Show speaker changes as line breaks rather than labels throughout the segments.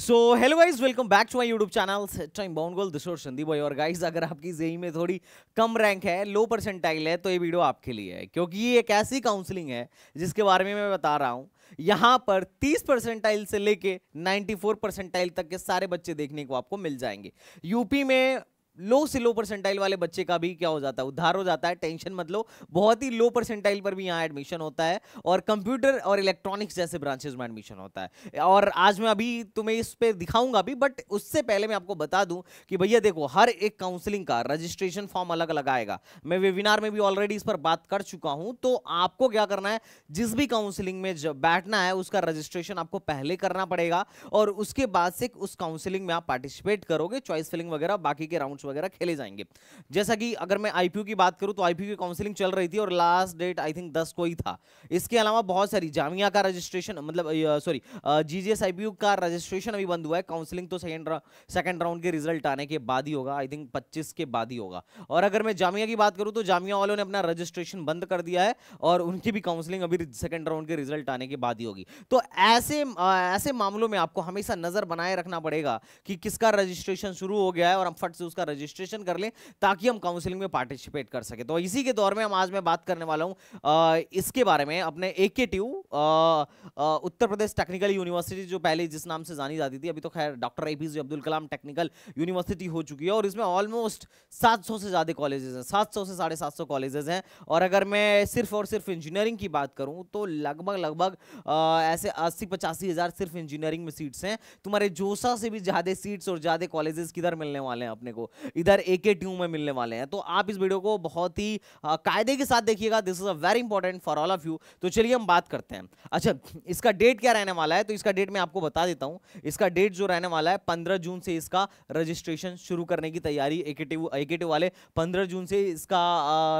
So hello guys welcome back to my YouTube channel time bound goal दिशोर संदीप भाई और guys अगर आपकी जेई में थोड़ी कम रैंक है लो परसेंटाइल है तो ये वीडियो आपके लिए है क्योंकि ये एक ऐसी काउंसलिंग है जिसके बारे में मैं बता रहा हूँ यहाँ पर 30 परसेंटाइल से लेके 94 परसेंटाइल तक के सारे बच्चे देखने को आपको मिल जाएंगे यूपी में लो से लो परसेंटाइल वाले बच्चे का भी क्या हो जाता है उधार हो जाता है टेंशन मत लो बहुत ही लो परसेंटाइल पर भी यहाँ एडमिशन होता है और कंप्यूटर और इलेक्ट्रॉनिक्स जैसे ब्रांचेस में एडमिशन होता है और आज मैं अभी तुम्हें इस पे दिखाऊंगा भी बट उससे पहले मैं आपको बता दूं कि भैया देखो हर एक काउंसिलिंग का रजिस्ट्रेशन फॉर्म अलग अलग आएगा मैं वेबिनार में भी ऑलरेडी इस पर बात कर चुका हूँ तो आपको क्या करना है जिस भी काउंसिलिंग में बैठना है उसका रजिस्ट्रेशन आपको पहले करना पड़ेगा और उसके बाद से उस काउंसिलिंग में आप पार्टिसिपेट करोगे चॉइस फिलिंग वगैरह बाकी के राउंड राउंड्स वगैरह खेले जाएंगे जैसा कि अगर मैं आईपीयू की बात करूँ तो आईपीयू की काउंसिलिंग चल रही थी और लास्ट डेट आई थिंक दस को ही था इसके अलावा बहुत सारी जामिया का रजिस्ट्रेशन मतलब सॉरी जीजीएस आईपीयू का रजिस्ट्रेशन अभी बंद हुआ है काउंसिलिंग तो सेकेंड सेकेंड राउंड के रिजल्ट आने के बाद ही होगा आई थिंक पच्चीस के बाद ही होगा और अगर मैं जामिया की बात करूँ तो जामिया वालों ने अपना रजिस्ट्रेशन बंद कर दिया है और उनकी भी काउंसलिंग अभी सेकेंड राउंड के रिजल्ट आने के बाद ही होगी तो ऐसे ऐसे मामलों में आपको हमेशा नजर बनाए रखना पड़ेगा कि किसका रजिस्ट्रेशन शुरू हो गया है और हम फट से उसका रजिस्ट्रेशन कर लें ताकि हम काउंसलिंग में पार्टिसिपेट कर सकें तो इसी के दौर में हम आज मैं बात करने वाला हूँ इसके बारे में अपने ए के उत्तर प्रदेश टेक्निकल यूनिवर्सिटी जो पहले जिस नाम से जानी जाती थी अभी तो खैर doctor A Abdul Kalam technical university हो चुकी है और इसमें ऑलमोस्ट सात से ज़्यादा कॉलेजेस हैं सात से साढ़े सात कॉलेजेस हैं और अगर मैं सिर्फ और सिर्फ इंजीनियरिंग की बात करूँ तो लगभग लगभग ऐसे अस्सी पचासी हज़ार सिर्फ इंजीनियरिंग में सीट्स हैं तुम्हारे जोसा से भी ज़्यादा सीट्स और ज़्यादा कॉलेजेस किधर मिलने वाले हैं अपने को इधर ए के ट्यू में मिलने वाले हैं तो आप इस वीडियो को बहुत ही कायदे के साथ देखिएगा this is a very important for all of you तो चलिए हम बात करते हैं अच्छा इसका डेट क्या रहने वाला है तो इसका डेट मैं आपको बता देता हूँ इसका डेट जो रहने वाला है पंद्रह जून से इसका रजिस्ट्रेशन शुरू करने की तैयारी वाले पंद्रह जून से इसका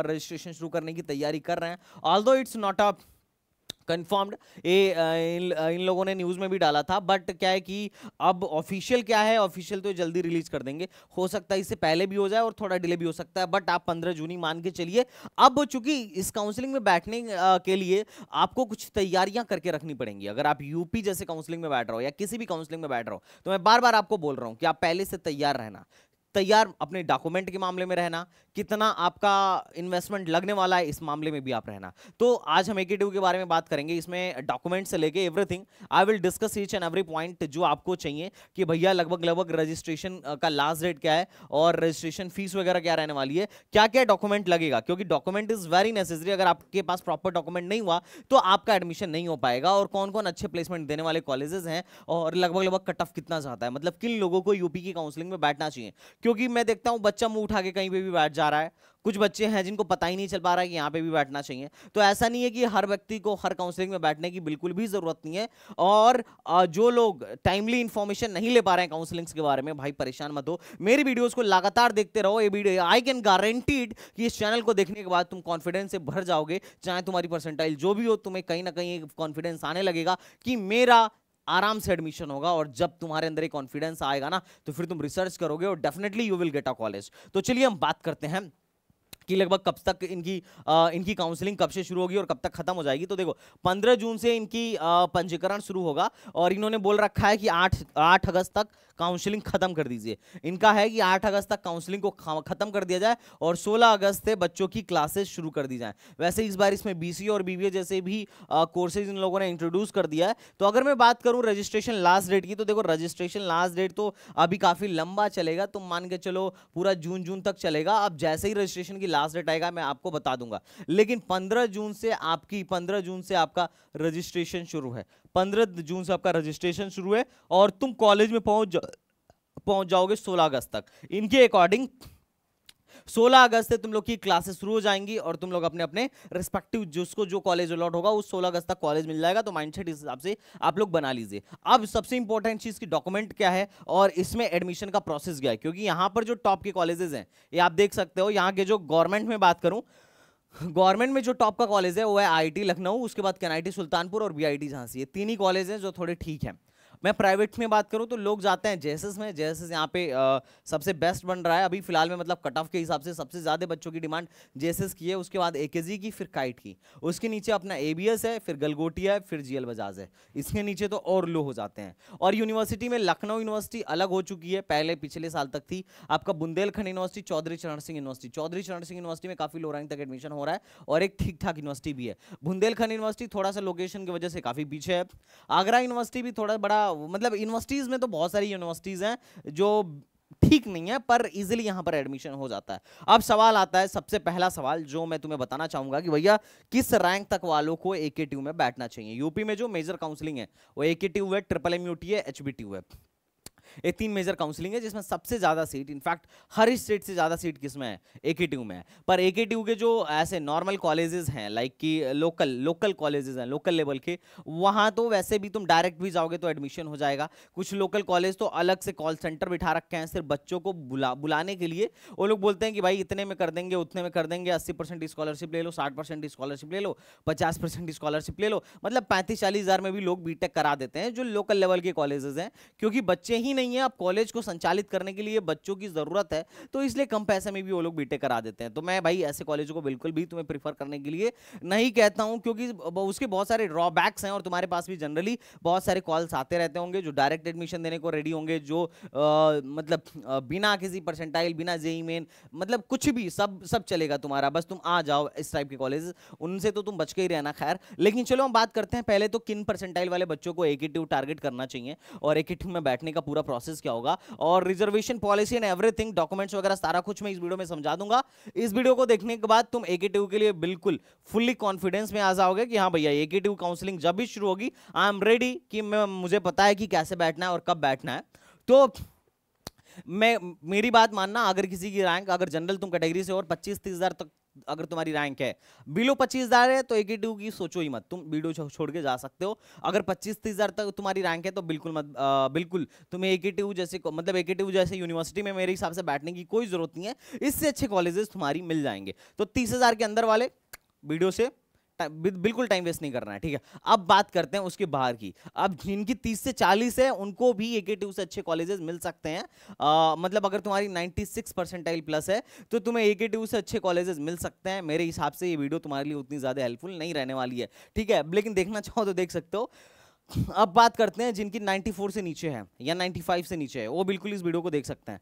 रजिस्ट्रेशन शुरू करने की तैयारी कर रहे हैं all it's not a confirmed ये इन, लोगों ने न्यूज़ में भी डाला था बट क्या है कि अब ऑफिशियल क्या है ऑफिशियल तो जल्दी रिलीज कर देंगे हो सकता है इससे पहले भी हो जाए और थोड़ा डिले भी हो सकता है बट आप पंद्रह जून ही मान के चलिए अब चूंकि इस काउंसलिंग में बैठने के लिए आपको कुछ तैयारियां करके रखनी पड़ेंगी अगर आप यूपी जैसे काउंसलिंग में बैठ रहे हो या किसी भी काउंसलिंग में बैठ रहे हो तो मैं बार बार आपको बोल रहा हूँ कि आप पहले से तैयार रहना तैयार अपने डॉक्यूमेंट के मामले में रहना कितना आपका इन्वेस्टमेंट लगने वाला है इस मामले में भी आप रहना तो आज हम एके के बारे में बात करेंगे इसमें डॉक्यूमेंट से लेके everything I will discuss each and every point जो आपको चाहिए कि भैया लगभग लगभग रजिस्ट्रेशन का लास्ट डेट क्या है और रजिस्ट्रेशन फीस वगैरह क्या रहने वाली है क्या क्या डॉक्यूमेंट लगेगा क्योंकि डॉक्यूमेंट इज वेरी नेसेसरी अगर आपके पास प्रॉपर डॉक्यूमेंट नहीं हुआ तो आपका एडमिशन नहीं हो पाएगा और कौन कौन अच्छे प्लेसमेंट देने वाले कॉलेजेस हैं और लगभग लगभग कट ऑफ कितना चाहता है मतलब किन लोगों को यूपी की काउंसिलिंग में बैठना चाहिए क्योंकि मैं देखता हूँ बच्चा मुंह उठा के कहीं पे भी बैठ जा रहा है कुछ बच्चे हैं जिनको पता ही नहीं चल पा रहा है कि यहाँ पे भी बैठना चाहिए तो ऐसा नहीं है कि हर व्यक्ति को हर काउंसलिंग में बैठने की बिल्कुल भी ज़रूरत नहीं है और जो लोग टाइमली इन्फॉर्मेशन नहीं ले पा रहे हैं काउंसलिंग्स के बारे में भाई परेशान मत हो मेरी वीडियोज़ को लगातार देखते रहो ये वीडियो आई कैन गारंटीड कि इस चैनल को देखने के बाद तुम कॉन्फिडेंस से भर जाओगे चाहे तुम्हारी परसेंटाइल जो भी हो तुम्हें कहीं ना कहीं कॉन्फिडेंस आने लगेगा कि मेरा आराम से एडमिशन होगा और जब तुम्हारे अंदर एक कॉन्फिडेंस आएगा ना तो फिर तुम रिसर्च करोगे और definitely you will get a college तो चलिए हम बात करते हैं कि लगभग कब तक इनकी आ, इनकी काउंसलिंग कब से शुरू होगी और कब तक खत्म हो जाएगी तो देखो पंद्रह जून से इनकी पंजीकरण शुरू होगा और इन्होंने बोल रखा है कि आठ आठ अगस्त तक काउंसलिंग खत्म कर दीजिए इनका है कि आठ अगस्त तक काउंसलिंग को खत्म कर दिया जाए और सोलह अगस्त से बच्चों की क्लासेस शुरू कर दी जाए वैसे इस बार इसमें बी और बी जैसे भी कोर्सेज इन लोगों ने इंट्रोड्यूस कर दिया है तो अगर मैं बात करूँ रजिस्ट्रेशन लास्ट डेट की तो देखो रजिस्ट्रेशन लास्ट डेट तो अभी काफ़ी लंबा चलेगा तो मान के चलो पूरा जून जून तक चलेगा अब जैसे ही रजिस्ट्रेशन की लास्ट लास्ट डेट आएगा मैं आपको बता दूंगा लेकिन 15 जून से आपकी 15 जून से आपका रजिस्ट्रेशन शुरू है 15 जून से आपका रजिस्ट्रेशन शुरू है और तुम कॉलेज में पहुंच जा, पहुंच जाओगे 16 अगस्त तक इनके अकॉर्डिंग 16 अगस्त से तुम लोग की क्लासेस शुरू हो जाएंगी और तुम लोग अपने अपने रिस्पेक्टिव जिसको जो कॉलेज अलॉट होगा उस सोलह अगस्त तक कॉलेज मिल जाएगा तो माइंडसेट इस हिसाब से आप लोग बना लीजिए अब सबसे इंपॉर्टेंट चीज़ की डॉक्यूमेंट क्या है और इसमें एडमिशन का प्रोसेस क्या है क्योंकि यहाँ पर जो टॉप के कॉलेजेस हैं ये आप देख सकते हो यहाँ के जो गवर्नमेंट में बात करूँ गवर्नमेंट में जो टॉप का कॉलेज है वो है आईटी लखनऊ उसके बाद कैनआईटी सुल्तानपुर और बीआईटी झांसी ये तीन ही कॉलेज हैं जो थोड़े ठीक हैं मैं प्राइवेट में बात करूँ तो लोग जाते हैं जेसेस में जेसेस यहाँ पे आ, सबसे बेस्ट बन रहा है अभी फिलहाल में मतलब कट ऑफ के हिसाब से सबसे ज़्यादा बच्चों की डिमांड जेसेस की है उसके बाद ए की फिर काइट की उसके नीचे अपना ए है फिर गलगोटिया है फिर जी बजाज है इसके नीचे तो और लो हो जाते हैं और यूनिवर्सिटी में लखनऊ यूनिवर्सिटी अलग हो चुकी है पहले पिछले साल तक थी आपका बुंदेलखंड यूनिवर्सिटी चौधरी चरण सिंह यूनिवर्सिटी चौधरी चरण सिंह यूनिवर्सिटी में काफ़ी लो रैंक तक एडमिशन हो रहा है और एक ठीक ठाक यूनिवर्सिटी भी है बुंदेलखंड यूनिवर्सिटी थोड़ा सा लोकेशन की वजह से काफ़ी पीछे है आगरा यूनिवर्सिटी भी थोड़ा बड़ा मतलब यूनिवर्सिटीज़ में तो बहुत सारी यूनिवर्सिटीज़ हैं जो ठीक नहीं है पर इजिली यहां पर एडमिशन हो जाता है अब सवाल आता है सबसे पहला सवाल जो मैं तुम्हें बताना चाहूंगा कि भैया किस रैंक तक वालों को ए में बैठना चाहिए यूपी में जो मेजर काउंसिलिंग है वो ए के ट्यूब है ट्रिपल एम यू टी है एच बी ट्यूब है ये तीन मेजर काउंसिलिंग है जिसमें सबसे ज़्यादा सीट इनफैक्ट हर स्टेट से ज़्यादा सीट किसमें है ए में है पर ए के जो ऐसे नॉर्मल कॉलेजेस हैं लाइक कि लोकल लोकल कॉलेजेस हैं लोकल लेवल के वहाँ तो वैसे भी तुम डायरेक्ट भी जाओगे तो एडमिशन हो जाएगा कुछ लोकल कॉलेज तो अलग से कॉल सेंटर बिठा रखे हैं सिर्फ बच्चों को बुला बुलाने के लिए वो लोग बोलते हैं कि भाई इतने में कर देंगे उतने में कर देंगे अस्सी परसेंट स्कॉलरशिप ले लो साठ परसेंट स्कॉलरशिप ले लो पचास परसेंट स्कॉलरशिप ले लो मतलब पैंतीस चालीस हज़ार में भी लोग बीटेक करा देते हैं जो लोकल लेवल के कॉलेजेस हैं क्योंकि बच्चे ही नहीं नहीं है अब कॉलेज को संचालित करने के लिए बच्चों की ज़रूरत है तो इसलिए कम पैसे में भी वो लोग बीटेक करा देते हैं तो मैं भाई ऐसे कॉलेजों को बिल्कुल भी तुम्हें प्रीफर करने के लिए नहीं कहता हूँ क्योंकि उसके बहुत सारे ड्रॉबैक्स हैं और तुम्हारे पास भी जनरली बहुत सारे कॉल्स आते रहते होंगे जो डायरेक्ट एडमिशन देने को रेडी होंगे जो आ, मतलब बिना किसी परसेंटाइल बिना जेई मेन मतलब कुछ भी सब सब चलेगा तुम्हारा बस तुम आ जाओ इस टाइप के कॉलेज उनसे तो तुम बच के ही रहना खैर लेकिन चलो हम बात करते हैं पहले तो किन परसेंटाइल वाले बच्चों को एक टारगेट करना चाहिए और एक में बैठने का पूरा प्रोसेस क्या होगा और reservation policy and everything documents वगैरह सारा कुछ मैं इस वीडियो में समझा दूंगा इस वीडियो को देखने के बाद तुम एके के लिए बिल्कुल फुल्ली कॉन्फिडेंस में आ जाओगे कि हाँ भैया ए काउंसलिंग जब भी शुरू होगी आई एम रेडी कि मैं मुझे पता है कि कैसे बैठना है और कब बैठना है तो मैं मेरी बात मानना अगर किसी की रैंक अगर जनरल तुम कैटेगरी से और 25 तीस हज़ार तक अगर तुम्हारी रैंक है बिलो पच्चीस हज़ार है तो टू की सोचो ही मत तुम बीडो छोड़ के जा सकते हो अगर पच्चीस तीस हज़ार तक तुम्हारी रैंक है तो बिल्कुल मत आ, बिल्कुल तुम्हें एक जैसे मतलब एक जैसे यूनिवर्सिटी में मेरे हिसाब से बैठने की कोई ज़रूरत नहीं है इससे अच्छे कॉलेजेस तुम्हारी मिल जाएंगे तो तीस के अंदर वाले वीडियो से बिल्कुल टाइम वेस्ट नहीं करना है ठीक है अब बात करते हैं उसके बाहर की अब जिनकी तीस से चालीस है उनको भी एकेटिव से अच्छे कॉलेजेस मिल सकते हैं आ, मतलब अगर तुम्हारी नाइन्टी सिक्स परसेंटाइल प्लस है तो तुम्हें एकेटिव से अच्छे कॉलेजेस मिल सकते हैं मेरे हिसाब से ये वीडियो तुम्हारे लिए उतनी ज़्यादा हेल्पफुल नहीं रहने वाली है ठीक है लेकिन देखना चाहो तो देख सकते हो अब बात करते हैं जिनकी 94 से नीचे है या 95 से नीचे है वो बिल्कुल इस वीडियो को देख सकते हैं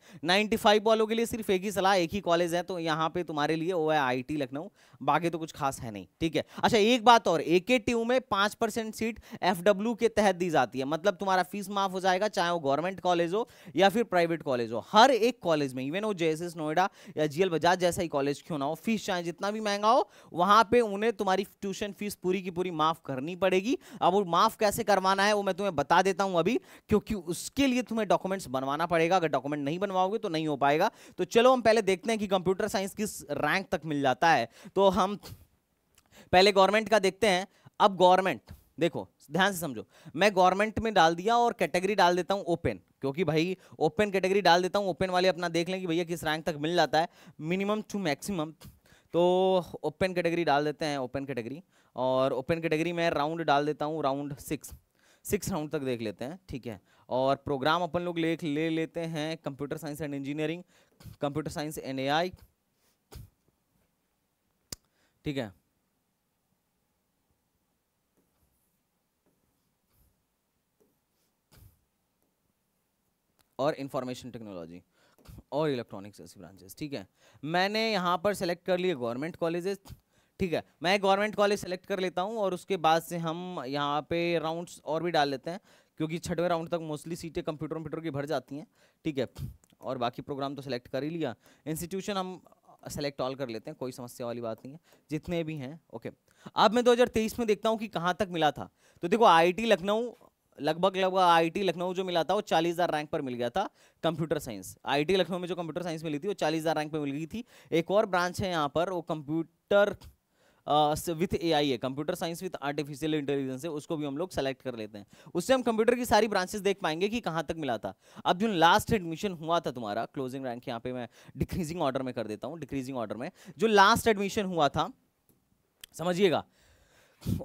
95 वालों के लिए सिर्फ एक ही सलाह एक ही कॉलेज है तो यहाँ पे तुम्हारे लिए वो है आईटी लखनऊ बाकी तो कुछ खास है नहीं ठीक है अच्छा एक बात और ए के टी में पाँच परसेंट सीट एफ के तहत दी जाती है मतलब तुम्हारा फीस माफ हो जाएगा चाहे वो गवर्नमेंट कॉलेज हो या फिर प्राइवेट कॉलेज हो हर एक कॉलेज में इवन वो जे नोएडा या जी बजाज जैसा ही कॉलेज क्यों ना हो फीस चाहे जितना भी महंगा हो वहाँ पर उन्हें तुम्हारी ट्यूशन फीस पूरी की पूरी माफ करनी पड़ेगी अब वो माफ कैसे कर करवाना है वो मैं तुम्हें बता देता हूं अभी क्योंकि उसके लिए तुम्हें डॉक्यूमेंट्स बनवाना पड़ेगा अगर डॉक्यूमेंट नहीं बनवाओगे तो नहीं हो पाएगा तो चलो हम पहले देखते हैं कि कंप्यूटर साइंस किस रैंक तक मिल जाता है तो हम पहले गवर्नमेंट का देखते हैं अब गवर्नमेंट देखो ध्यान से समझो मैं गवर्नमेंट में डाल दिया और कैटेगरी डाल देता हूँ ओपन क्योंकि भाई ओपन कैटेगरी डाल देता हूँ ओपन वाले अपना देख लें कि भैया किस रैंक तक मिल जाता है मिनिमम टू मैक्सिमम तो ओपन कैटेगरी डाल देते हैं ओपन कैटेगरी और ओपन कैटेगरी में राउंड डाल देता हूँ राउंड सिक्स सिक्स राउंड तक देख लेते हैं ठीक है और प्रोग्राम अपन लोग ले ले लेते हैं computer science and engineering computer science and A ठीक है और इंफॉर्मेशन टेक्नोलॉजी और इलेक्ट्रॉनिक्स ऐसी ब्रांचेस ठीक है मैंने यहाँ पर सेलेक्ट कर लिए गवर्नमेंट कॉलेजेस ठीक है मैं गवर्नमेंट कॉलेज सेलेक्ट कर लेता हूँ और उसके बाद से हम यहाँ पे राउंड्स और भी डाल लेते हैं क्योंकि छठवें राउंड तक मोस्टली सीटें कंप्यूटर वम्प्यूटर की भर जाती हैं ठीक है और बाकी प्रोग्राम तो सेलेक्ट कर ही लिया इंस्टीट्यूशन हम सेलेक्ट ऑल कर लेते हैं कोई समस्या वाली बात नहीं है जितने भी हैं ओके अब मैं 2023 में देखता हूँ कि कहाँ तक मिला था तो देखो आईटी लखनऊ लगभग लगभग आईटी लखनऊ जो मिला था वो चालीस हज़ार रैंक पर मिल गया था कंप्यूटर साइंस आईटी लखनऊ में जो कंप्यूटर साइंस मिली थी वो चालीस हज़ार रैंक पर मिल गई थी एक और ब्रांच है यहाँ पर वो कंप्यूटर विथ ए आई है computer science with artificial intelligence है उसको भी हम लोग सेलेक्ट कर लेते हैं उससे हम कंप्यूटर की सारी ब्रांचेस देख पाएंगे कि कहाँ तक मिला था अब जो लास्ट एडमिशन हुआ था तुम्हारा क्लोजिंग रैंक यहाँ पे मैं डिक्रीजिंग ऑर्डर में कर देता हूँ डिक्रीजिंग ऑर्डर में जो लास्ट एडमिशन हुआ था समझिएगा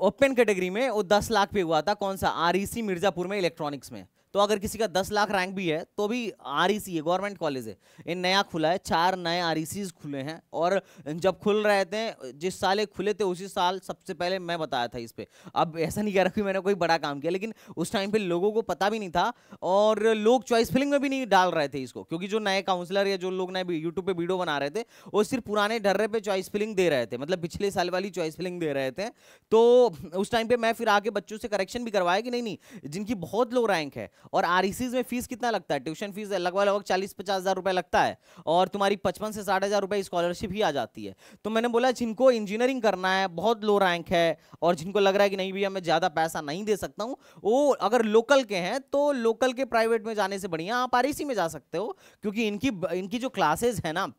ओपन कैटेगरी में वो दस लाख पे हुआ था कौन सा आर मिर्जापुर e में इलेक्ट्रॉनिक्स में तो अगर किसी का दस लाख रैंक भी है तो भी आर e है गवर्नमेंट कॉलेज है ये नया खुला है चार नए आर e खुले हैं और जब खुल रहे थे जिस साल ये खुले थे उसी साल सबसे पहले मैं बताया था इस पर अब ऐसा नहीं कह रहा कि मैंने कोई बड़ा काम किया लेकिन उस टाइम पर लोगों को पता भी नहीं था और लोग चॉइस फिलिंग में भी नहीं डाल रहे थे इसको क्योंकि जो नए काउंसलर या जो लोग नए यूट्यूब पर वीडियो बना रहे थे वो सिर्फ पुराने ढर्रे पर चॉइस फिलिंग दे रहे थे मतलब पिछले साल वाली चॉइस फिलिंग दे रहे थे तो उस टाइम पर मैं फिर आगे बच्चों से करेक्शन भी करवाया कि नहीं नहीं जिनकी बहुत लो रैंक है और आर e में फीस कितना लगता है ट्यूशन फीस लगभग लगभग चालीस पचास हज़ार रुपये लगता है और तुम्हारी पचपन से साठ हज़ार रुपये स्कॉलरशिप ही आ जाती है तो मैंने बोला जिनको इंजीनियरिंग करना है बहुत लो रैंक है और जिनको लग रहा है कि नहीं भैया मैं ज़्यादा पैसा नहीं दे सकता हूँ वो अगर लोकल के हैं तो लोकल के प्राइवेट में जाने से बढ़िया आप आर e में जा सकते हो क्योंकि इनकी इनकी जो क्लासेज है ना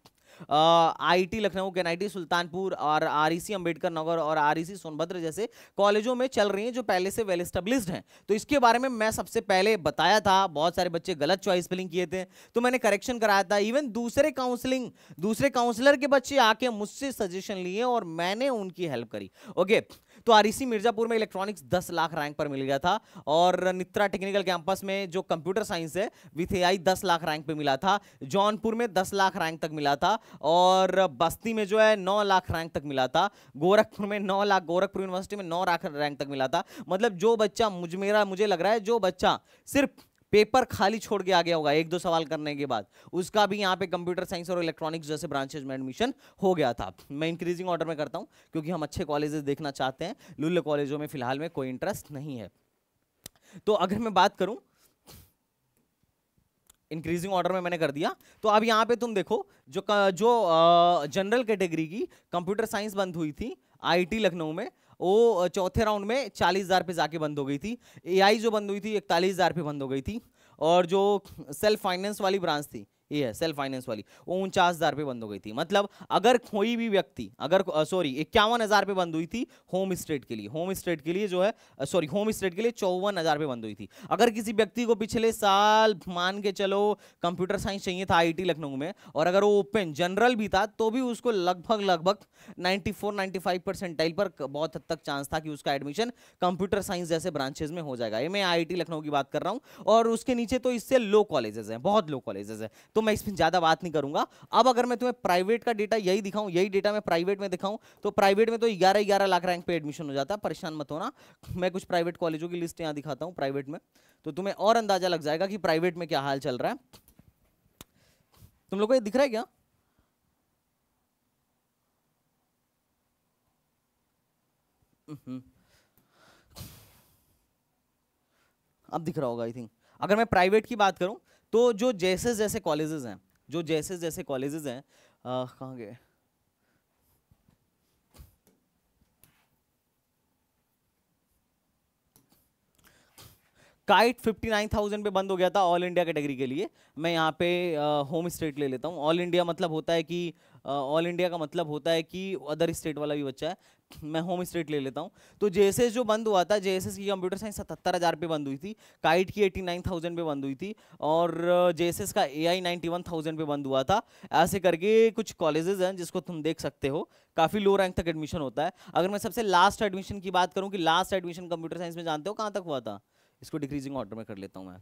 आईटी लखनऊ के एनआईटी सुल्तानपुर और आरईसी अंबेडकर नगर और आरईसी सोनभद्र जैसे कॉलेजों में चल रही हैं जो पहले से वेल स्टेब्लिश्ड हैं तो इसके बारे में मैं सबसे पहले बताया था बहुत सारे बच्चे गलत चॉइस फिलिंग किए थे तो मैंने करेक्शन कराया था इवन दूसरे काउंसलिंग दूसरे काउंसलर के बच्चे आके मुझसे सजेशन लिए और मैंने उनकी हेल्प करी ओके तो आरईसी मिर्जापुर में इलेक्ट्रॉनिक्स दस लाख रैंक पर मिल गया था और नित्रा टेक्निकल कैंपस में जो कंप्यूटर साइंस है विथ ए आई दस लाख रैंक पर मिला था जौनपुर में दस लाख रैंक तक मिला था और बस्ती में जो है नौ लाख रैंक तक मिला था गोरखपुर में नौ लाख गोरखपुर यूनिवर्सिटी में नौ लाख रैंक तक मिला था मतलब जो बच्चा मुझ मेरा मुझे लग रहा है जो बच्चा सिर्फ पेपर खाली छोड़ के आ गया होगा एक दो सवाल करने के बाद उसका भी यहाँ पे कंप्यूटर साइंस और इलेक्ट्रॉनिक्स जैसे ब्रांचेज में एडमिशन हो गया था मैं इंक्रीजिंग ऑर्डर में करता हूँ क्योंकि हम अच्छे कॉलेजेस देखना चाहते हैं लुल्ल कॉलेजों में फिलहाल में कोई इंटरेस्ट नहीं है तो अगर मैं बात करूँ इंक्रीजिंग ऑर्डर में मैंने कर दिया तो अब यहाँ पे तुम देखो जो जो जनरल कैटेगरी की कंप्यूटर साइंस बंद हुई थी आईटी लखनऊ में वो चौथे राउंड में चालीस हज़ार पे जाके बंद हो गई थी एआई जो बंद हुई थी इकतालीस हज़ार पे बंद हो गई थी और जो सेल्फ फाइनेंस वाली ब्रांच थी ये है सेल्फ फाइनेंस वाली वो उनचास हज़ार पे बंद हो गई थी मतलब अगर कोई भी व्यक्ति अगर सॉरी इक्यावन हज़ार पे बंद हुई थी होम स्टेट के लिए होम स्टेट के लिए जो है सॉरी होम स्टेट के लिए चौवन हज़ार पे बंद हुई थी अगर किसी व्यक्ति को पिछले साल मान के चलो कंप्यूटर साइंस चाहिए था आई लखनऊ में और अगर वो ओपन जनरल भी था तो भी उसको लगभग लगभग नाइन्टी फोर पर बहुत हद तक चांस था कि उसका एडमिशन कंप्यूटर साइंस जैसे ब्रांचेज में हो जाएगा ये मैं आई लखनऊ की बात कर रहा हूँ और उसके नीचे तो इससे लो कॉलेजेस हैं बहुत लो कॉलेजेस हैं तो मैं इसमें ज़्यादा बात नहीं करूंगा अब अगर मैं तुम्हें प्राइवेट का डेटा यही दिखाऊं यही डेटा मैं प्राइवेट में दिखाऊं तो प्राइवेट में तो ग्यारह ग्यारह लाख रैंक पे एडमिशन हो जाता है परेशान मत होना मैं कुछ प्राइवेट कॉलेजों की लिस्ट यहाँ दिखाता हूँ प्राइवेट में तो तुम्हें और अंदाजा लग जाएगा कि प्राइवेट में क्या हाल चल रहा है तुम लोग को ये दिख रहा है क्या हम्म। अब दिख रहा होगा आई थिंक अगर मैं प्राइवेट की बात करूं तो जो जैसे जैसे कॉलेजेस हैं जो जैसे जैसे कॉलेजेस हैं कहाँ गए काइट 59,000 पे बंद हो गया था ऑल इंडिया कैटेगरी के, के लिए मैं यहाँ पे होम स्टेट ले लेता हूँ ऑल इंडिया मतलब होता है कि ऑल इंडिया का मतलब होता है कि अदर स्टेट वाला भी बच्चा है मैं होम स्टेट ले लेता हूँ तो जे जो बंद हुआ था जे की कंप्यूटर साइंस सतहत्तर हज़ार पे बंद हुई थी काइट की एटी नाइन थाउजेंड पर बंद हुई थी और जे का A I ninety one thousand पर बंद हुआ था ऐसे करके कुछ कॉलेजेस हैं जिसको तुम देख सकते हो काफ़ी लो रैंक तक एडमिशन होता है अगर मैं सबसे लास्ट एडमिशन की बात करूँ कि लास्ट एडमिशन कंप्यूटर साइंस में जानते हो कहाँ तक हुआ था इसको डिक्रीजिंग ऑर्डर में कर लेता हूँ मैं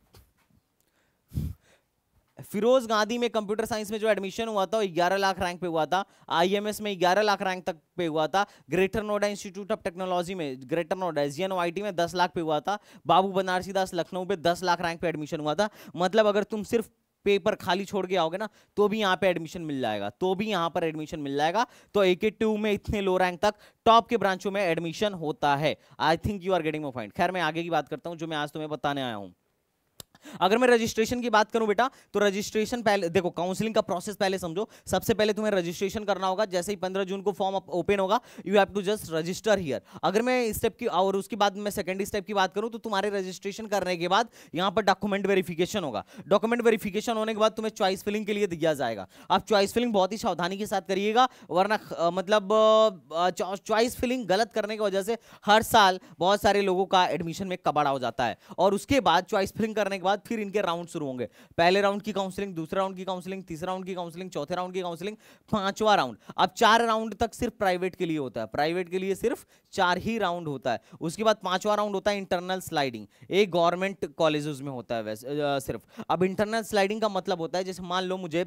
फिरोज गांधी में कंप्यूटर साइंस में जो एडमिशन हुआ था ग्यारह लाख रैंक पे हुआ था आईएमएस में ग्यारह लाख रैंक तक पे हुआ था greater Noida institute of technology में ग्रेटर नोएडा एस में दस लाख पे हुआ था बाबू बनारसी दास लखनऊ पे दस लाख रैंक पे एडमिशन हुआ था मतलब अगर तुम सिर्फ पेपर खाली छोड़ के आओगे ना तो भी यहाँ पे एडमिशन मिल जाएगा तो भी यहाँ पर एडमिशन मिल जाएगा तो ए के टू में इतने लो रैंक तक टॉप के ब्रांचों में एडमिशन होता है I think you are getting my point खैर मैं आगे की बात करता हूँ जो मैं आज तुम्हें बताने आया हूँ अगर मैं रजिस्ट्रेशन की बात करूं बेटा तो रजिस्ट्रेशन पहले देखो काउंसलिंग का प्रोसेस पहले समझो सबसे पहले तुम्हें रजिस्ट्रेशन करना होगा जैसे ही पंद्रह जून को फॉर्म ओपन होगा you have to just register here अगर मैं स्टेप की और उसके बाद मैं सेकेंड स्टेप की बात करूं तो तुम्हारे रजिस्ट्रेशन करने के बाद यहां पर डॉक्यूमेंट वेरिफिकेशन होगा डॉक्यूमेंट वेरिफिकेशन होने के बाद तुम्हें चॉइस फिलिंग के लिए दिया जाएगा आप चॉइस फिलिंग बहुत ही सावधानी के साथ करिएगा वरना मतलब चॉइस फिलिंग गलत करने की वजह से हर साल बहुत सारे लोगों का एडमिशन में कबाड़ा हो जाता है और उसके बाद चॉइस फिलिंग करने के बाद बाद फिर इनके राउंड शुरू होंगे पहले राउंड की काउंसलिंग दूसरे राउंड की काउंसलिंग तीसरे राउंड की काउंसलिंग चौथे राउंड की काउंसलिंग पांचवा राउंड अब चार राउंड तक सिर्फ प्राइवेट के लिए होता है प्राइवेट के लिए सिर्फ चार ही राउंड होता है उसके बाद पांचवा राउंड होता है इंटरनल स्लाइडिंग ये गवर्नमेंट कॉलेजेस में होता है वैसे सिर्फ अब इंटरनल स्लाइडिंग का मतलब होता है जैसे मान लो मुझे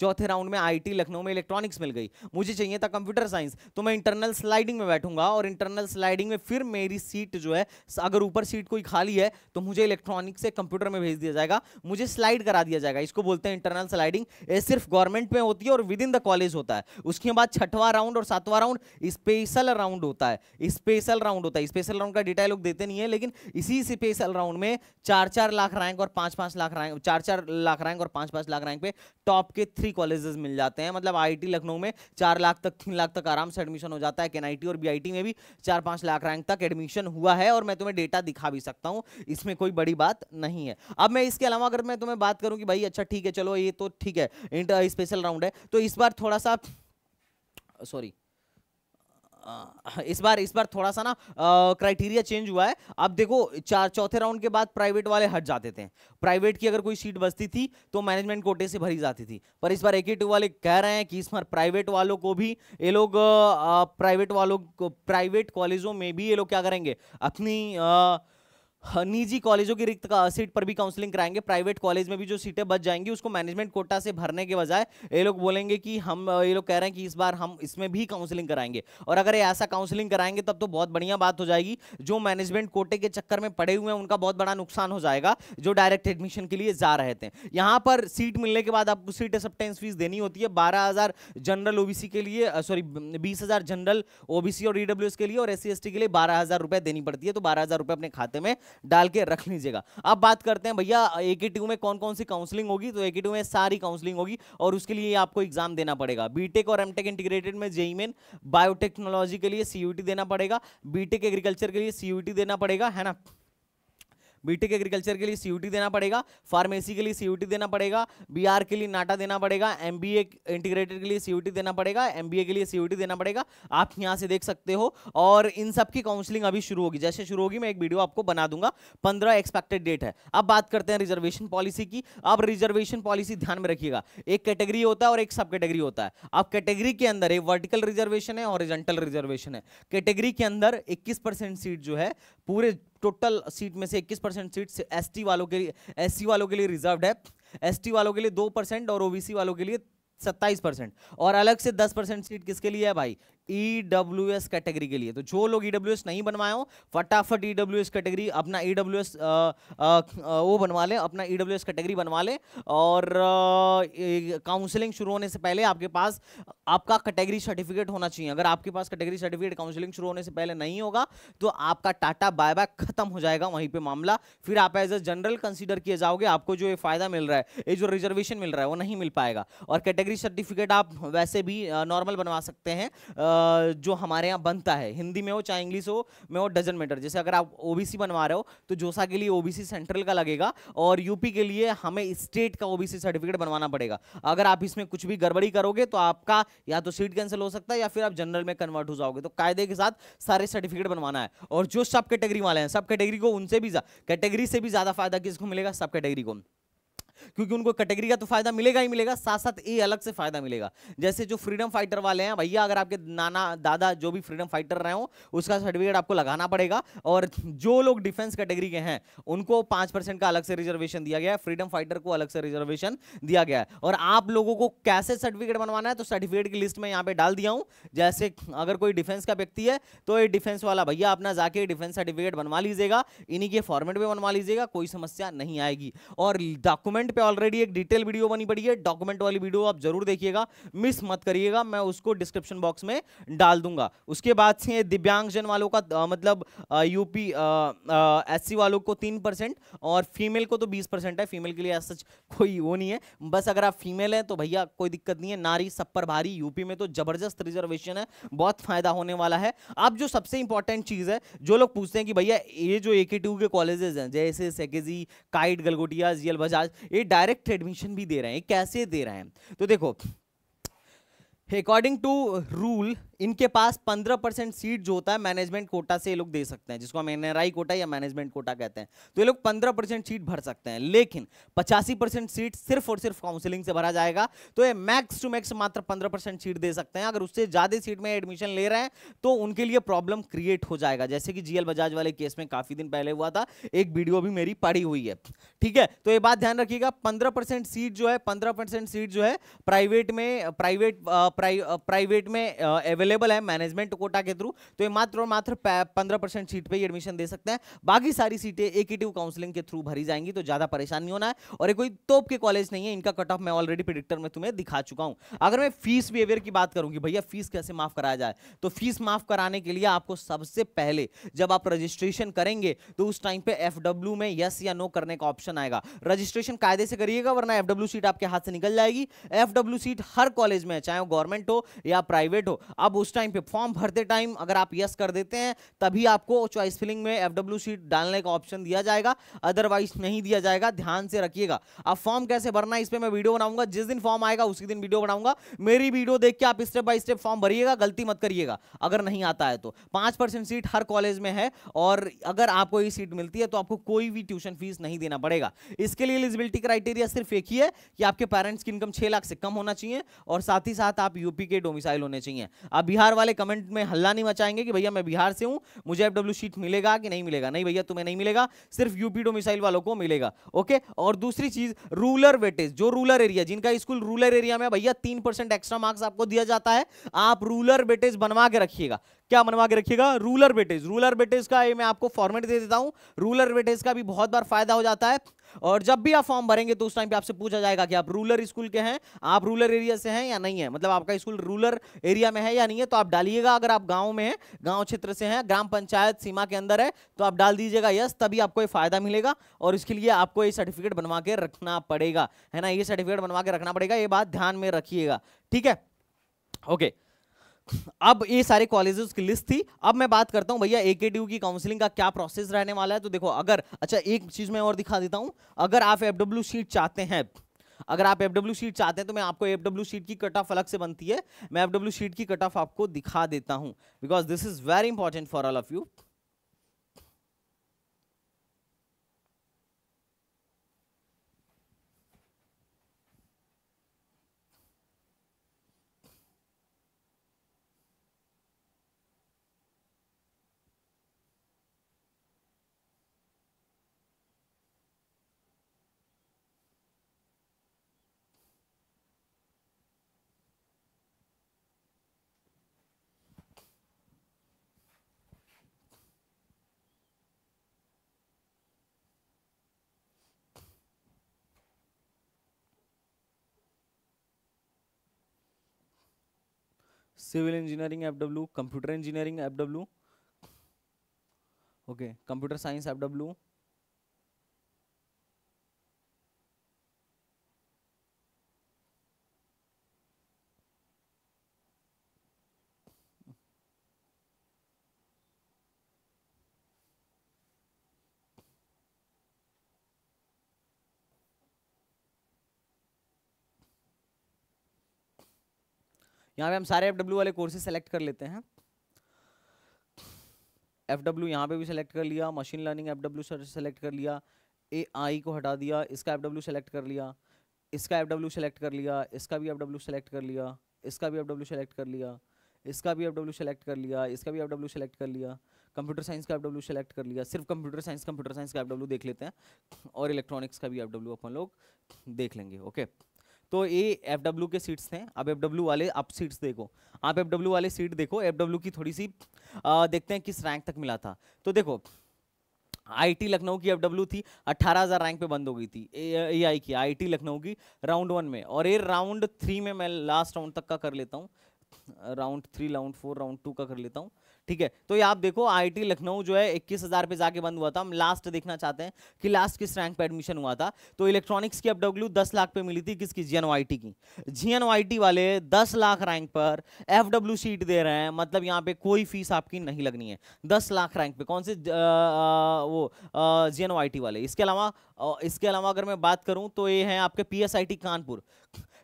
चौथे राउंड में आई लखनऊ में इलेक्ट्रॉनिक्स मिल गई मुझे चाहिए था कंप्यूटर साइंस तो मैं इंटरनल स्लाइडिंग में बैठूंगा और इंटरनल स्लाइडिंग में फिर मेरी सीट जो है अगर ऊपर सीट कोई खाली है तो मुझे इलेक्ट्रॉनिक्स से कंप्यूटर में भेज दिया जाएगा मुझे स्लाइड करा दिया जाएगा इसको बोलते हैं इंटरनल स्लाइडिंग ये सिर्फ गवर्नमेंट में होती है और विद इन द कॉलेज होता है उसके बाद छठवा राउंड और सातवा राउंड स्पेशल राउंड होता है स्पेशल राउंड होता है स्पेशल राउंड का डिटेल लोग देते नहीं है लेकिन इसी स्पेशल राउंड में चार चार लाख रैंक और पांच पांच लाख रैंक चार चार लाख रैंक और पांच पांच लाख रैंक पे टॉप के थ्री कॉलेजेस मिल जाते हैं मतलब आई लखनऊ में चार लाख तक तीन लाख तक आराम से एडमिशन हो जाता है एनआईटी और बी में भी चार पांच लाख रैंक तक एडमिशन हुआ है और मैं तुम्हें डेटा दिखा भी सकता हूँ इसमें कोई बड़ी बात नहीं है अब मैं इसके अलावा अगर मैं तुम्हें बात करूं कि भाई अच्छा ठीक है चलो ये तो ठीक है इंटर स्पेशल राउंड है तो इस बार थोड़ा सा सॉरी इस बार इस बार थोड़ा सा ना क्राइटेरिया चेंज हुआ है अब देखो चार चौथे राउंड के बाद प्राइवेट वाले हट जाते थे प्राइवेट की अगर कोई सीट बचती थी तो मैनेजमेंट कोटे से भरी जाती थी पर इस बार टू वाले कह रहे हैं कि इस बार प्राइवेट वालों को भी ये लोग प्राइवेट वालों को प्राइवेट कॉलेजों में भी ये लोग क्या करेंगे अपनी आ, निजी कॉलेजों की रिक्त सीट पर भी काउंसलिंग कराएंगे प्राइवेट कॉलेज में भी जो सीटें बच जाएंगी उसको मैनेजमेंट कोटा से भरने के बजाय ये लोग बोलेंगे कि हम ये लोग कह रहे हैं कि इस बार हम इसमें भी काउंसलिंग कराएंगे और अगर ये ऐसा काउंसलिंग कराएंगे तब तो बहुत बढ़िया बात हो जाएगी जो मैनेजमेंट कोटे के चक्कर में पड़े हुए हैं उनका बहुत बड़ा नुकसान हो जाएगा जो डायरेक्ट एडमिशन के लिए जा रहे थे यहाँ पर सीट मिलने के बाद आपको सीट एक्सेप्टेंस फीस देनी होती है बारह जनरल ओ के लिए सॉरी बीस जनरल ओ और ईडब्ल्यू e के लिए और एस सी के लिए बारह देनी पड़ती है तो बारह अपने खाते में डाल के रख लीजिएगा अब बात करते हैं भैया ए में कौन कौन सी काउंसलिंग होगी तो ए में सारी काउंसलिंग होगी और उसके लिए आपको एग्जाम देना पड़ेगा बीटेक और एमटेक इंटीग्रेटेड में जेई मेन बायोटेक्नोलॉजी के लिए सीयूटी देना पड़ेगा बीटेक एग्रीकल्चर के लिए सीयूटी देना पड़ेगा है ना बीटेक एग्रीकल्चर के लिए सीयूटी देना पड़ेगा फार्मेसी के लिए सीयूटी देना पड़ेगा बीआर के लिए नाटा देना पड़ेगा एमबीए इंटीग्रेटेड के लिए सीयूटी देना पड़ेगा एमबीए के लिए सीयूटी देना पड़ेगा आप यहाँ से देख सकते हो और इन सब की काउंसलिंग अभी शुरू होगी जैसे शुरू होगी मैं एक वीडियो आपको बना दूंगा पंद्रह एक्सपेक्टेड डेट है अब बात करते हैं रिजर्वेशन पॉलिसी की अब रिजर्वेशन पॉलिसी ध्यान में रखिएगा एक कैटेगरी होता है और एक सब कैटेगरी होता है अब कैटेगरी के अंदर एक वर्टिकल रिजर्वेशन है और रिजर्वेशन है कैटेगरी के अंदर इक्कीस परसेंट सीट जो है पूरे टोटल सीट में से इक्कीस परसेंट सीट एस टी वालों के लिए एस वालों के लिए रिजर्व है एस वालों के लिए दो परसेंट और ओबीसी वालों के लिए सत्ताईस परसेंट और अलग से दस परसेंट सीट किसके लिए है भाई एस e कैटेगरी के लिए तो जो लोग एस e नहीं बनवाए हो फटाफट एस e कैटेगरी अपना एस वो बनवा लें अपना एस कैटेगरी बनवा लें और काउंसलिंग शुरू होने से पहले आपके पास आपका कैटेगरी सर्टिफिकेट होना चाहिए अगर आपके पास कैटेगरी सर्टिफिकेट काउंसलिंग शुरू होने से पहले नहीं होगा तो आपका टाटा बाय बाय खत्म हो जाएगा वहीं पर मामला फिर आप एज अ जनरल कंसिडर किए जाओगे आपको जो ये फायदा मिल रहा है ये जो रिजर्वेशन मिल रहा है वो नहीं मिल पाएगा और कैटेगरी सर्टिफिकेट आप वैसे भी नॉर्मल बनवा सकते हैं जो हमारे यहाँ बनता है हिंदी में हो चाहे इंग्लिश हो में हो डजन मैटर जैसे अगर आप ओबीसी बनवा रहे हो तो जोसा के लिए ओबीसी सेंट्रल का लगेगा और यूपी के लिए हमें स्टेट का ओबीसी सर्टिफिकेट बनवाना पड़ेगा अगर आप इसमें कुछ भी गड़बड़ी करोगे तो आपका या तो सीट कैंसिल हो सकता है या फिर आप जनरल में कन्वर्ट हो जाओगे तो कायदे के साथ सारे सर्टिफिकेट बनवाना है और जो सब कैटेगरी वाले हैं सब कैटेगरी को उनसे भी कैटेगरी से भी ज़्यादा फायदा किसको मिलेगा सब कैटेगरी को क्योंकि उनको कैटेगरी का तो फायदा मिलेगा ही मिलेगा साथ साथ ए अलग से फायदा मिलेगा जैसे जो फ्रीडम फाइटर वाले हैं भैया अगर आपके नाना दादा जो भी फ्रीडम फाइटर रहे हो उसका सर्टिफिकेट आपको लगाना पड़ेगा और जो लोग डिफेंस कैटेगरी के हैं उनको पांच परसेंट का अलग से रिजर्वेशन दिया गया है फ्रीडम फाइटर को अलग से रिजर्वेशन दिया गया है और आप लोगों को कैसे सर्टिफिकेट बनवाना है तो सर्टिफिकेट की लिस्ट में यहाँ पे डाल दिया हूँ जैसे अगर कोई डिफेंस का व्यक्ति है तो ये डिफेंस वाला भैया अपना जाके डिफेंस सर्टिफिकेट बनवा लीजिएगा इन्हीं के फॉर्मेट में बनवा लीजिएगा कोई समस्या नहीं आएगी और डॉक्यूमेंट डॉक्यूमेंट पे ऑलरेडी एक डिटेल वीडियो बनी पड़ी है डॉक्यूमेंट वाली वीडियो आप जरूर देखिएगा मिस मत करिएगा मैं उसको डिस्क्रिप्शन बॉक्स में डाल दूंगा उसके बाद से दिव्यांगजन वालों का आ, मतलब यूपी एस सी वालों को तीन परसेंट और फीमेल को तो बीस परसेंट है फीमेल के लिए ऐसा कोई वो नहीं है बस अगर आप फीमेल हैं तो भैया कोई दिक्कत नहीं है नारी सब पर भारी यूपी में तो जबरदस्त रिजर्वेशन है बहुत फायदा होने वाला है अब जो सबसे इंपॉर्टेंट चीज़ है जो लोग पूछते हैं कि भैया ये जो ए के टू के कॉलेजेस हैं जैसे सेकेजी काइट गलगोटिया जीएल बजाज ये डायरेक्ट एडमिशन भी दे रहे हैं कैसे दे रहे हैं तो देखो अकॉर्डिंग टू रूल इनके पास 15 परसेंट सीट जो होता है मैनेजमेंट कोटा से ये लोग दे सकते हैं जिसको हम एन कोटा या मैनेजमेंट कोटा कहते हैं तो ये लोग 15 परसेंट सीट भर सकते हैं लेकिन पचासी परसेंट सीट सिर्फ और सिर्फ काउंसिलिंग से भरा जाएगा तो ये मैक्स टू मैक्स मात्र 15 परसेंट सीट दे सकते हैं अगर उससे ज़्यादा सीट में एडमिशन ले रहे हैं तो उनके लिए प्रॉब्लम क्रिएट हो जाएगा जैसे कि जीएल बजाज वाले केस में काफ़ी दिन पहले हुआ था एक वीडियो भी मेरी पड़ी हुई है ठीक है तो ये बात ध्यान रखिएगा पंद्रह सीट जो है पंद्रह सीट जो है प्राइवेट में प्राइवेट प्राइ प्राइवेट में अवेलेबल है मैनेजमेंट कोटा के थ्रू तो ये मात्र और मात्र पंद्रह परसेंट सीट पर एडमिशन दे सकते हैं बाकी सारी सीटें एकेटिव काउंसलिंग के थ्रू भरी जाएंगी तो ज़्यादा परेशान नहीं होना है और ये कोई तोप के कॉलेज नहीं है इनका कट ऑफ मैं ऑलरेडी प्रिडिक्टर में तुम्हें दिखा चुका हूँ अगर मैं फीस बिहेवियर की बात करूँगी भैया फीस कैसे माफ़ कराया जाए तो फीस माफ़ कराने के लिए आपको सबसे पहले जब आप रजिस्ट्रेशन करेंगे तो उस टाइम पे एफ में यस या नो करने का ऑप्शन आएगा रजिस्ट्रेशन कायदे से करिएगा वरना एफ सीट आपके हाथ से निकल जाएगी एफ सीट हर कॉलेज में चाहे वो गवर्नमेंट गवर्नमेंट हो या प्राइवेट हो अब उस टाइम पे फॉर्म भरते टाइम अगर आप यस कर देते हैं तभी आपको चॉइस फिलिंग में एफ सीट डालने का ऑप्शन दिया जाएगा अदरवाइज नहीं दिया जाएगा ध्यान से रखिएगा अब फॉर्म कैसे भरना है इस पर मैं वीडियो बनाऊंगा जिस दिन फॉर्म आएगा उसी दिन वीडियो बनाऊंगा मेरी वीडियो देख के आप स्टेप बाय स्टेप फॉर्म भरिएगा गलती मत करिएगा अगर नहीं आता है तो पाँच परसेंट सीट हर कॉलेज में है और अगर आपको ये सीट मिलती है तो आपको कोई भी ट्यूशन फीस नहीं देना पड़ेगा इसके लिए एलिजिबिलिटी क्राइटेरिया सिर्फ एक ही है कि आपके पेरेंट्स की इनकम छः लाख से कम होना चाहिए और साथ ही साथ आप आप यूपी के डोमिसाइल होने चाहिए आप बिहार वाले कमेंट में हल्ला नहीं मचाएंगे कि भैया मैं बिहार से हूँ मुझे एफ डब्ल्यू शीट मिलेगा कि नहीं मिलेगा नहीं भैया तुम्हें नहीं मिलेगा सिर्फ यूपी डोमिसाइल वालों को मिलेगा ओके और दूसरी चीज रूलर वेटेज जो रूलर एरिया जिनका स्कूल रूलर एरिया में भैया तीन एक्स्ट्रा मार्क्स आपको दिया जाता है आप रूलर वेटेज बनवा के रखिएगा क्या बनवा के रखिएगा रूलर बेटेज रूलर बेटेज का ये मैं आपको फॉर्मेट दे देता हूँ रूलर बेटेज का भी बहुत बार फायदा हो जाता है और जब भी आप फॉर्म भरेंगे तो उस टाइम पे आपसे पूछा जाएगा कि आप रूलर स्कूल के हैं आप रूलर एरिया से हैं या नहीं है मतलब आपका स्कूल रूलर एरिया में है या नहीं है तो आप डालिएगा अगर आप गाँव में हैं गाँव क्षेत्र से हैं ग्राम पंचायत सीमा के अंदर है तो आप डाल दीजिएगा यस तभी आपको ये फायदा मिलेगा और इसके लिए आपको ये सर्टिफिकेट बनवा के रखना पड़ेगा है ना ये सर्टिफिकेट बनवा के रखना पड़ेगा ये बात ध्यान में रखिएगा ठीक है ओके okay. अब ये सारे कॉलेजेस की लिस्ट थी अब मैं बात करता हूँ भैया ए की काउंसलिंग का क्या प्रोसेस रहने वाला है तो देखो अगर अच्छा एक चीज़ मैं और दिखा देता हूँ अगर आप एफ शीट चाहते हैं अगर आप एफ शीट चाहते हैं तो मैं आपको एफ शीट की कट ऑफ अलग से बनती है मैं एफ शीट की कट ऑफ आपको दिखा देता हूँ because this is very important for all of you civil engineering F W computer engineering F W okay computer science F W यहाँ पे हम सारे एफ डब्ल्यू वाले कोर्सेज सेलेक्ट कर लेते हैं एफ डब्ल्यू यहाँ पे भी सेलेक्ट कर लिया machine learning F W select कर लिया ए आई को हटा दिया इसका एफ डब्ल्यू सेलेक्ट कर लिया इसका एफ डब्ल्यू सेलेक्ट कर लिया इसका भी एफ डब्ल्यू सेलेक्ट कर लिया इसका भी एफ डब्ल्यू सेलेक्ट कर लिया इसका भी एफ डब्ल्यू सेलेक्ट कर लिया इसका भी एफ डब्ल्यू सेलेक्ट कर लिया कंप्यूटर साइंस का एफ डब्ल्यू सेलेक्ट कर लिया सिर्फ कंप्यूटर साइंस कंप्यूटर साइंस का एफ डब्ल्यू देख लेते हैं और इलेक्ट्रॉनिक्स का भी एफ डब्ल्यू अपन लोग देख लेंगे ओके okay? तो ये एफ डब्ल्यू के सीट्स हैं अब एफ डब्ल्यू वाले आप सीट्स देखो आप एफ डब्ल्यू वाले सीट देखो एफ डब्ल्यू की थोड़ी सी आ, देखते हैं किस रैंक तक मिला था तो देखो आईटी लखनऊ की एफडब्ल्यू थी 18000 रैंक पे बंद हो गई थी ए आई की आईटी लखनऊ की राउंड वन में और ये राउंड थ्री में मैं लास्ट राउंड तक का कर लेता हूँ round three round four round two का कर लेता हूँ ठीक है तो ये आप देखो आईटी लखनऊ जो है इक्कीस हज़ार पे जाके बंद हुआ था हम लास्ट देखना चाहते हैं कि लास्ट किस रैंक पे एडमिशन हुआ था तो इलेक्ट्रॉनिक्स की एफडब्ल्यू दस लाख पे मिली थी किसकी जी की जी वाले दस लाख रैंक पर एफ सीट दे रहे हैं मतलब यहाँ पे कोई फीस आपकी नहीं लगनी है दस लाख रैंक पे कौन से वो जी वाले इसके अलावा इसके अलावा अगर मैं बात करूं तो ये हैं आपके P Kanpur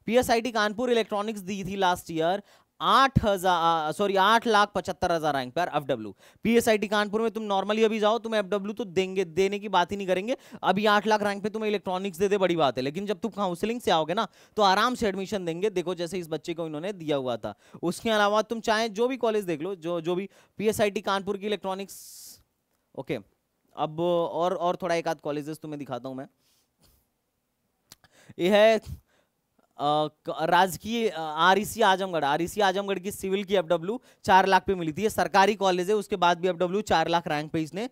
PSIT Kanpur electronics दी थी लास्ट ईयर आठ हजार सॉरी आठ लाख पचहत्तर हजार रैंक पर एफ डब्ल्यू पीएसआईटी कानपुर में तुम नॉर्मली अभी जाओ तुम एफ डब्ल्यू तो देंगे देने की बात ही नहीं करेंगे अभी आठ लाख रैंक पे तुम्हें इलेक्ट्रॉनिक्स दे दे बड़ी बात है लेकिन जब तुम काउंसलिंग से आओगे ना तो आराम से एडमिशन देंगे देखो जैसे इस बच्चे को इन्होंने दिया हुआ था उसके अलावा तुम चाहे जो भी कॉलेज देख लो जो जो भी पी कानपुर की इलेक्ट्रॉनिक्स ओके अब और और थोड़ा एक आध कॉलेजेस तुम्हें दिखाता हूँ मैं यह है राजकीय R E Azamgarh R E Azamgarh की सिविल की एफडब्ल्यू चार लाख पे मिली थी ये सरकारी कॉलेज है उसके बाद भी एफडब्ल्यू चार लाख रैंक पे इसने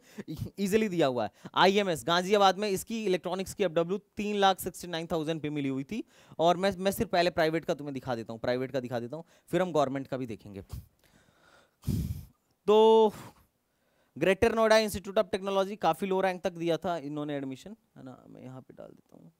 इजिली दिया हुआ है आईएमएस गाजियाबाद में इसकी इलेक्ट्रॉनिक्स की डब्ल्यू तीन लाख सिक्सटी नाइन थाउजेंड पे मिली हुई थी और मैं मैं सिर्फ पहले प्राइवेट का तुम्हें दिखा देता हूँ प्राइवेट का दिखा देता हूँ फिर हम गवर्नमेंट का भी देखेंगे तो greater Noida institute of technology काफ़ी लो रैंक तक दिया था इन्होंने एडमिशन है ना मैं यहाँ पे डाल देता हूँ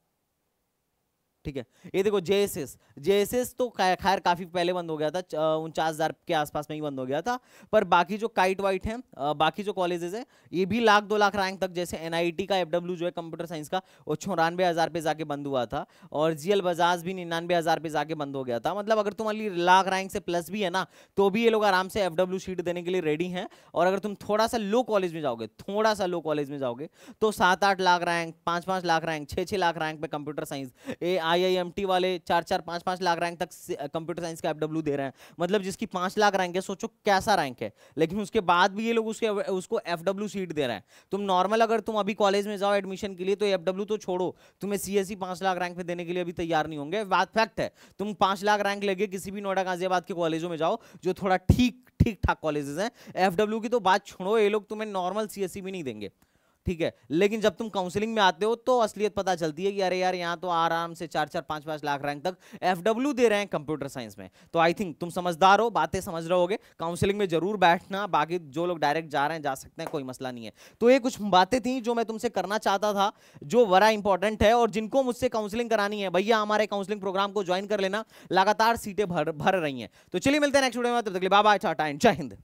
ठीक है ये देखो जेएसएस जेएसएस तो खैर काफ़ी पहले बंद हो गया था उनचास हज़ार के आसपास में ही बंद हो गया था पर बाकी जो काइट वाइट हैं बाकी जो कॉलेजेस हैं ये भी लाख दो लाख रैंक तक जैसे एनआईटी का एफडब्ल्यू जो है कंप्यूटर साइंस का वो चौरानवे हज़ार पे जाके बंद हुआ था और जीएल बजाज भी निन्यानवे हज़ार पे जाके बंद हो गया था मतलब अगर तुम अली लाख रैंक से प्लस भी है ना तो भी ये लोग आराम से एफडब्ल्यू सीट देने के लिए रेडी हैं और अगर तुम थोड़ा सा लो कॉलेज में जाओगे थोड़ा सा लो कॉलेज में जाओगे तो सात आठ लाख रैंक पाँच पाँच लाख रैंक छः छः लाख रैंक पे कंप्यूटर साइंस ए आईआईएमटी वाले चार चार पाँच पाँच लाख रैंक तक कंप्यूटर साइंस का एफडब्ल्यू दे रहे हैं मतलब जिसकी पाँच लाख रैंक है सोचो कैसा रैंक है लेकिन उसके बाद भी ये लोग उसके उसको एफडब्ल्यू सीट दे रहे हैं तुम नॉर्मल अगर तुम अभी कॉलेज में जाओ एडमिशन के लिए तो एफडब्ल्यू तो छोड़ो तुम्हें सी एस e पाँच लाख रैंक पे देने के लिए अभी तैयार नहीं होंगे बात फैक्ट है तुम पाँच लाख रैंक लेके किसी भी नोएडा गाजियाबाद के कॉलेजों में जाओ जो थोड़ा ठीक ठीक ठाक कॉलेजेस हैं एफडब्ल्यू की तो बात छोड़ो ये लोग तुम्हें नॉर्मल सी e भी नहीं देंगे ठीक है लेकिन जब तुम काउंसलिंग में आते हो तो असलियत पता चलती है कि अरे यार यहाँ तो आराम से चार चार पाँच पाँच लाख रैंक तक एफ दे रहे हैं कंप्यूटर साइंस में तो आई थिंक तुम समझदार हो बातें समझ रहे होगे काउंसलिंग में जरूर बैठना बाकी जो लोग डायरेक्ट जा रहे हैं जा सकते हैं कोई मसला नहीं है तो ये कुछ बातें थी जो मैं तुमसे करना चाहता था जो बड़ा इंपॉर्टेंट है और जिनको मुझसे काउंसिलिंग करानी है भैया हमारे काउंसलिंग प्रोग्राम को ज्वाइन कर लेना लगातार सीटें भर भर रही हैं तो चलिए मिलते हैं नेक्स्ट वीडियो में तब तक बाय टाटा एंड जय हिंद